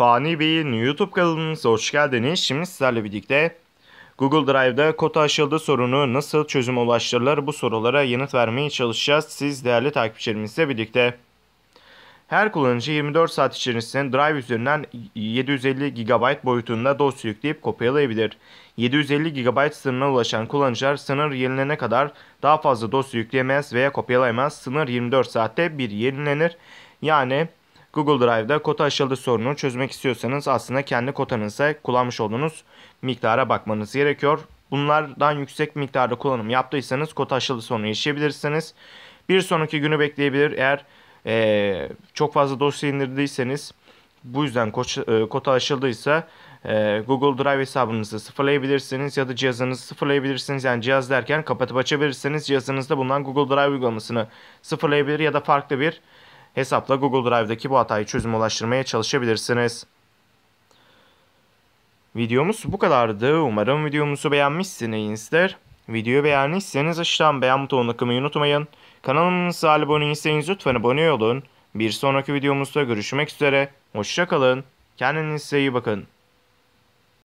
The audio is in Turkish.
Fani Bey'in YouTube kanalımıza hoş geldiniz. Şimdi sizlerle birlikte Google Drive'da kota aşıldı sorunu nasıl çözüm ulaştırılır bu sorulara yanıt vermeye çalışacağız. Siz değerli takipçilerimizle birlikte. Her kullanıcı 24 saat içerisinde Drive üzerinden 750 GB boyutunda dosya yükleyip kopyalayabilir. 750 GB sınırına ulaşan kullanıcılar sınır yenilene kadar daha fazla dosya yükleyemez veya kopyalayamaz. Sınır 24 saatte bir yenilenir. Yani Google Drive'da kota aşıldı sorununu çözmek istiyorsanız aslında kendi kotanıza kullanmış olduğunuz miktara bakmanız gerekiyor. Bunlardan yüksek miktarda kullanım yaptıysanız kota aşıldı sorunu yaşayabilirsiniz. Bir sonraki günü bekleyebilir eğer e, çok fazla dosya indirdiyseniz bu yüzden e, kota aşıldıysa e, Google Drive hesabınızı sıfırlayabilirsiniz ya da cihazınızı sıfırlayabilirsiniz. Yani cihaz derken kapatıp açabilirsiniz. Cihazınızda bulunan Google Drive uygulamasını sıfırlayabilir ya da farklı bir Hesapla Google Drive'daki bu hatayı çözüme ulaştırmaya çalışabilirsiniz. Videomuz bu kadardı. Umarım videomuzu beğenmişsinizdir. Videoyu beğendiyseniz aşağıdan beğen butonuna tıklamayı unutmayın. Kanalımıza abone değilseniz lütfen abone olun. Bir sonraki videomuzda görüşmek üzere. Hoşçakalın. Kendinize iyi bakın.